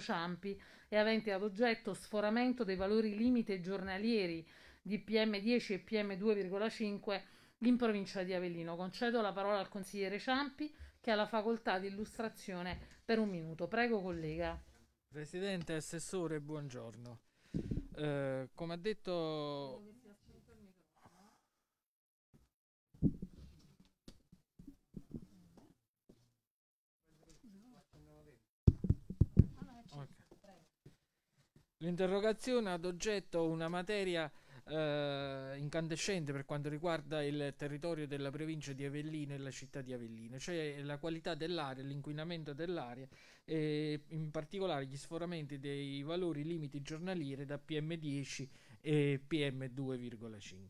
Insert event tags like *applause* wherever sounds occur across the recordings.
Ciampi e aventi ad oggetto sforamento dei valori limite giornalieri di PM10 e PM2,5 in provincia di Avellino. Concedo la parola al consigliere Ciampi che ha la facoltà di illustrazione per un minuto. Prego collega. Presidente, assessore, buongiorno. Eh, come ha detto L'interrogazione ad oggetto una materia eh, incandescente per quanto riguarda il territorio della provincia di Avellino e la città di Avellino, cioè la qualità dell'aria, l'inquinamento dell'aria e in particolare gli sforamenti dei valori limiti giornalieri da PM10 e PM2,5.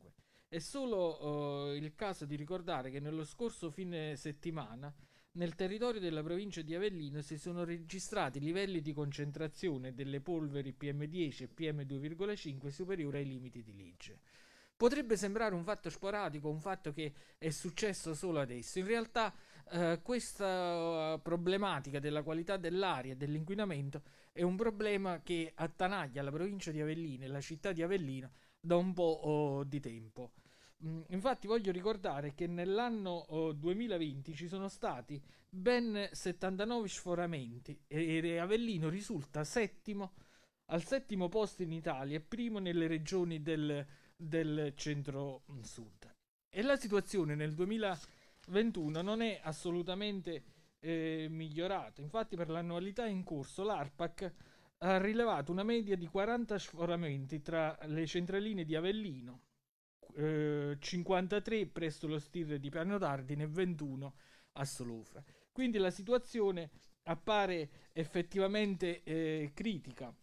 È solo eh, il caso di ricordare che nello scorso fine settimana nel territorio della provincia di Avellino si sono registrati livelli di concentrazione delle polveri PM10 e PM2,5 superiori ai limiti di legge. Potrebbe sembrare un fatto sporadico, un fatto che è successo solo adesso. In realtà eh, questa eh, problematica della qualità dell'aria e dell'inquinamento è un problema che attanaglia la provincia di Avellino e la città di Avellino da un po' oh, di tempo. Mm, infatti voglio ricordare che nell'anno 2020 ci sono stati ben 79 sforamenti e Avellino risulta settimo, al settimo posto in Italia e primo nelle regioni del, del centro-sud. E la situazione nel 2021 non è assolutamente eh, migliorata, infatti per l'annualità in corso l'ARPAC ha rilevato una media di 40 sforamenti tra le centraline di Avellino, 53 eh, presso lo stile di Piano Tardine e 21 a Solofra. Quindi la situazione appare effettivamente eh, critica.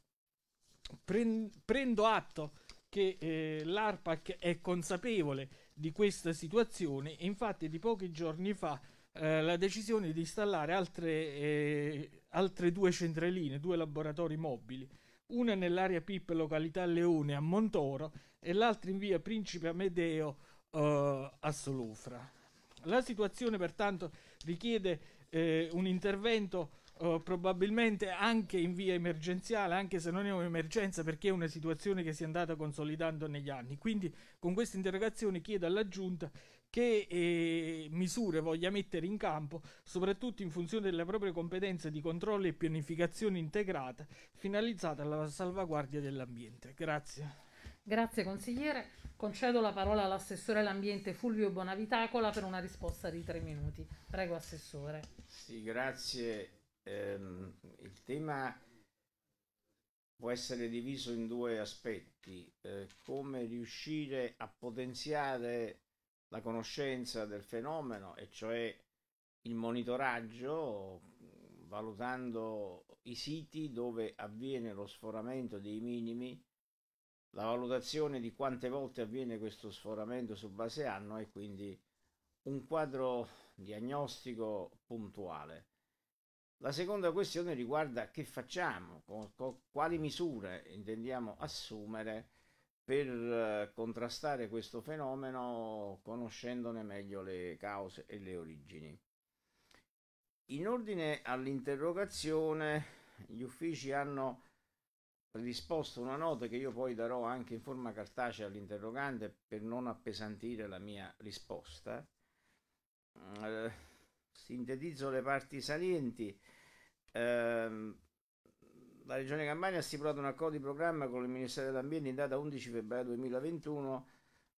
Pren- prendo atto che eh, l'ARPAC è consapevole di questa situazione e infatti di pochi giorni fa eh, la decisione di installare altre, eh, altre due centraline, due laboratori mobili una nell'area PIP località Leone a Montoro e l'altra in via Principe Amedeo eh, a Solufra. La situazione pertanto richiede eh, un intervento eh, probabilmente anche in via emergenziale, anche se non è un'emergenza perché è una situazione che si è andata consolidando negli anni. Quindi con questa interrogazione chiedo alla Giunta che eh, misure voglia mettere in campo, soprattutto in funzione delle proprie competenze di controllo e pianificazione integrata, finalizzata alla salvaguardia dell'ambiente. Grazie. Grazie consigliere. Concedo la parola all'assessore all'ambiente Fulvio Bonavitacola per una risposta di tre minuti. Prego assessore. Sì, grazie. Ehm, il tema può essere diviso in due aspetti. Eh, come riuscire a potenziare la conoscenza del fenomeno, e cioè il monitoraggio, valutando i siti dove avviene lo sforamento dei minimi, la valutazione di quante volte avviene questo sforamento su base anno e quindi un quadro diagnostico puntuale. La seconda questione riguarda che facciamo, quali misure intendiamo assumere per eh, contrastare questo fenomeno conoscendone meglio le cause e le origini. In ordine all'interrogazione, gli uffici hanno predisposto una nota che io poi darò anche in forma cartacea all'interrogante per non appesantire la mia risposta. Eh, sintetizzo le parti salienti. Eh, la Regione Campania ha stipulato un accordo di programma con il Ministero dell'Ambiente in data 11 febbraio 2021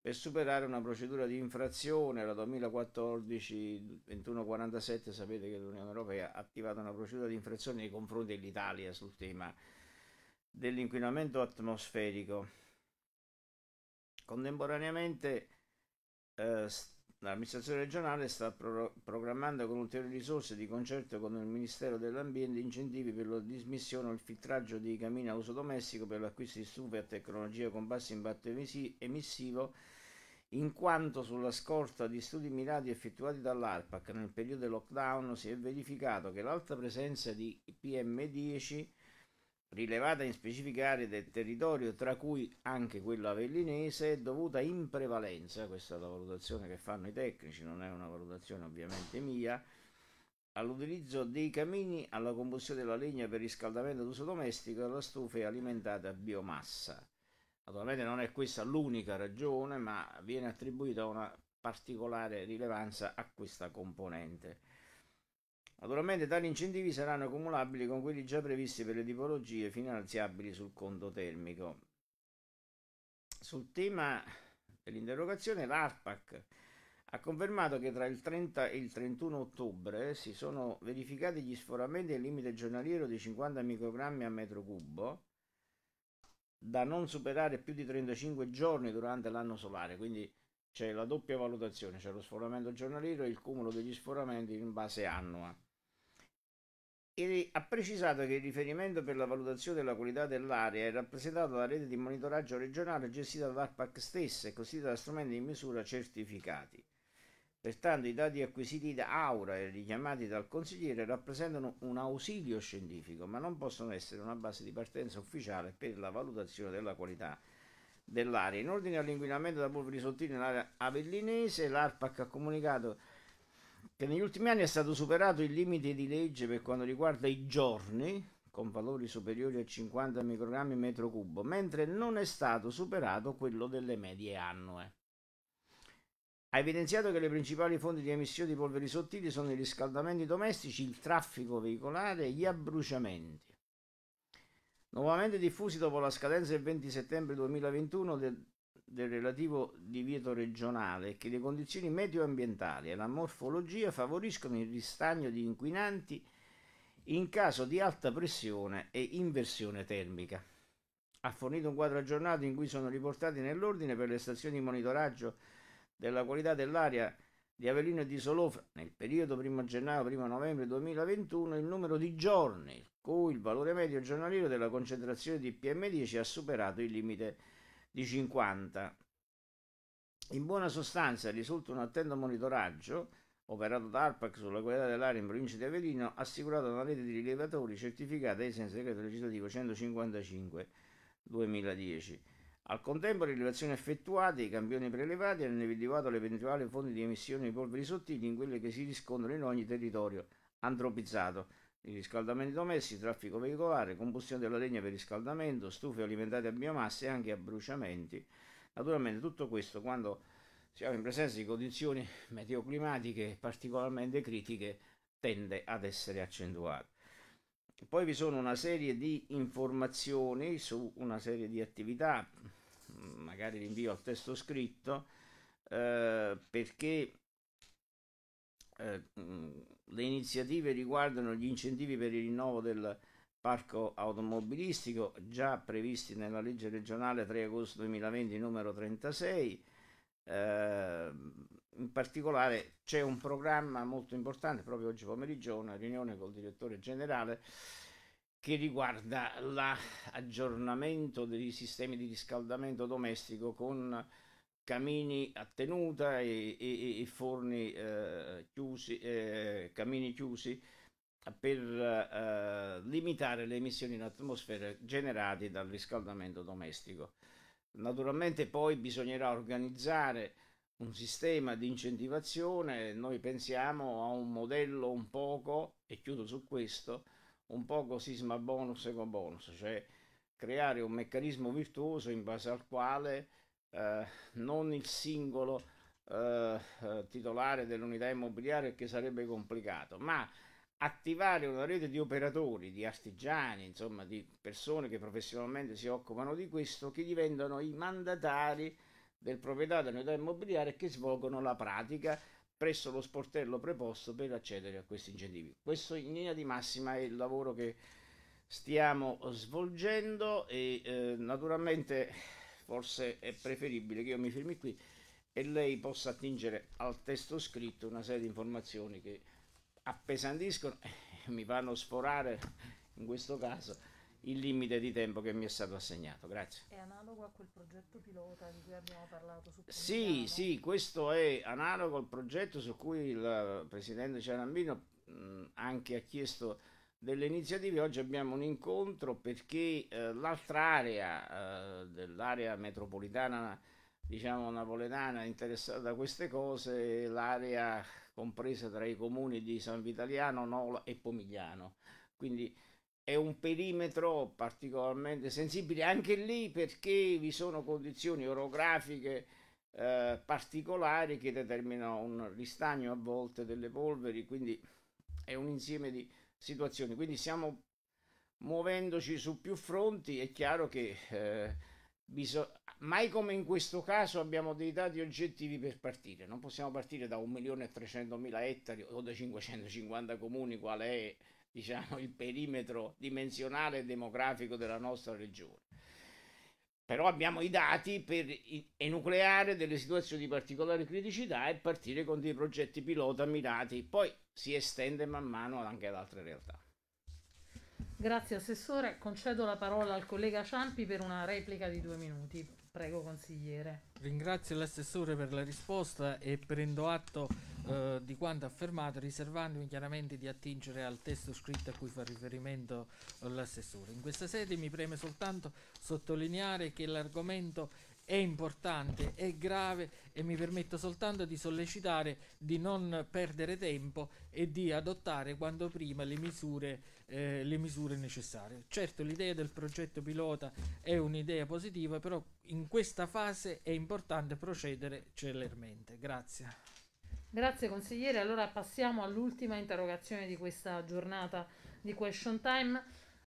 per superare una procedura di infrazione, la 2014-2147, sapete che l'Unione Europea ha attivato una procedura di infrazione nei confronti dell'Italia sul tema dell'inquinamento atmosferico. Contemporaneamente eh, L'amministrazione regionale sta pro- programmando con ulteriori risorse di concerto con il Ministero dell'Ambiente incentivi per la dismissione o il filtraggio di camini a uso domestico per l'acquisto di stufe a tecnologia con basso impatto emissivo in quanto sulla scorta di studi mirati effettuati dall'ARPAC nel periodo del lockdown si è verificato che l'alta presenza di PM10 rilevata in specifiche aree del territorio, tra cui anche quella avellinese, è dovuta in prevalenza, questa è la valutazione che fanno i tecnici, non è una valutazione ovviamente mia, all'utilizzo dei camini alla combustione della legna per riscaldamento d'uso domestico e alla stufe alimentata a biomassa. Naturalmente non è questa l'unica ragione, ma viene attribuita una particolare rilevanza a questa componente. Naturalmente tali incentivi saranno cumulabili con quelli già previsti per le tipologie finanziabili sul conto termico. Sul tema dell'interrogazione l'ARPAC ha confermato che tra il 30 e il 31 ottobre si sono verificati gli sforamenti del limite giornaliero di 50 microgrammi a metro cubo da non superare più di 35 giorni durante l'anno solare, quindi c'è la doppia valutazione, c'è lo sforamento giornaliero e il cumulo degli sforamenti in base annua e ha precisato che il riferimento per la valutazione della qualità dell'aria è rappresentato dalla rete di monitoraggio regionale gestita dall'ARPAC stessa e costituita da strumenti di misura certificati. Pertanto i dati acquisiti da Aura e richiamati dal consigliere rappresentano un ausilio scientifico, ma non possono essere una base di partenza ufficiale per la valutazione della qualità dell'aria. In ordine all'inquinamento da polveri sottili nell'area avellinese, l'ARPAC ha comunicato che negli ultimi anni è stato superato il limite di legge per quanto riguarda i giorni con valori superiori a 50 microgrammi metro cubo, mentre non è stato superato quello delle medie annue. Ha evidenziato che le principali fonti di emissioni di polveri sottili sono i riscaldamenti domestici, il traffico veicolare e gli abbruciamenti. Nuovamente diffusi dopo la scadenza del 20 settembre 2021 del relativo divieto regionale è che le condizioni medio e la morfologia favoriscono il ristagno di inquinanti in caso di alta pressione e inversione termica. Ha fornito un quadro aggiornato in cui sono riportati nell'ordine per le stazioni di monitoraggio della qualità dell'aria di Avellino e di Solofra nel periodo 1 gennaio-1 novembre 2021 il numero di giorni in cui il valore medio giornaliero della concentrazione di PM10 ha superato il limite di 50. In buona sostanza risulta un attento monitoraggio operato da ARPAC sulla qualità dell'aria in provincia di Avellino, assicurata da una rete di rilevatori certificata ai sensi del decreto legislativo 155 2010. Al contempo le rilevazioni effettuate, i campioni prelevati hanno individuato le eventuali fonti di emissione di polveri sottili in quelle che si riscontrano in ogni territorio antropizzato di riscaldamento domestici, traffico veicolare, combustione della legna per riscaldamento, stufe alimentate a biomasse e anche a bruciamenti. Naturalmente tutto questo quando siamo in presenza di condizioni meteoclimatiche particolarmente critiche tende ad essere accentuato. Poi vi sono una serie di informazioni su una serie di attività, magari rinvio al testo scritto, eh, perché eh, mm, le iniziative riguardano gli incentivi per il rinnovo del parco automobilistico già previsti nella legge regionale 3 agosto 2020 numero 36. Eh, in particolare c'è un programma molto importante, proprio oggi pomeriggio una riunione col direttore generale che riguarda l'aggiornamento dei sistemi di riscaldamento domestico con camini a tenuta e, e, e forni eh, chiusi, eh, camini chiusi per eh, limitare le emissioni in atmosfera generate dal riscaldamento domestico. Naturalmente poi bisognerà organizzare un sistema di incentivazione, noi pensiamo a un modello un poco, e chiudo su questo, un poco sisma bonus eco bonus, cioè creare un meccanismo virtuoso in base al quale eh, non il singolo eh, eh, titolare dell'unità immobiliare che sarebbe complicato, ma attivare una rete di operatori, di artigiani, insomma di persone che professionalmente si occupano di questo, che diventano i mandatari del proprietario dell'unità immobiliare che svolgono la pratica presso lo sportello preposto per accedere a questi incentivi. Questo in linea di massima è il lavoro che stiamo svolgendo e eh, naturalmente forse è preferibile che io mi fermi qui e lei possa attingere al testo scritto una serie di informazioni che appesantiscono *laughs* e mi fanno sforare in questo caso il limite di tempo che mi è stato assegnato. Grazie. È analogo a quel progetto pilota di cui abbiamo parlato? sì, sì, questo è analogo al progetto su cui il Presidente Cianambino mh, anche ha chiesto delle iniziative oggi abbiamo un incontro perché eh, l'altra area eh, dell'area metropolitana diciamo napoletana interessata da queste cose è l'area compresa tra i comuni di San Vitaliano, Nola e Pomigliano quindi è un perimetro particolarmente sensibile anche lì perché vi sono condizioni orografiche eh, particolari che determinano un ristagno a volte delle polveri quindi è un insieme di situazioni. Quindi stiamo muovendoci su più fronti, è chiaro che eh, bisogna mai come in questo caso abbiamo dei dati oggettivi per partire, non possiamo partire da 1.300.000 ettari o da 550 comuni, qual è diciamo, il perimetro dimensionale e demografico della nostra regione. Però abbiamo i dati per enucleare delle situazioni di particolare criticità e partire con dei progetti pilota mirati. Poi si estende man mano anche ad altre realtà. Grazie Assessore, concedo la parola al collega Ciampi per una replica di due minuti. Prego consigliere. Ringrazio l'assessore per la risposta e prendo atto eh, di quanto affermato, riservandomi chiaramente di attingere al testo scritto a cui fa riferimento eh, l'assessore. In questa sede mi preme soltanto sottolineare che l'argomento è importante, è grave e mi permetto soltanto di sollecitare di non perdere tempo e di adottare quanto prima le misure, eh, le misure necessarie. Certo l'idea del progetto pilota è un'idea positiva, però in questa fase è importante procedere celermente. Grazie. Grazie consigliere, allora passiamo all'ultima interrogazione di questa giornata di Question Time.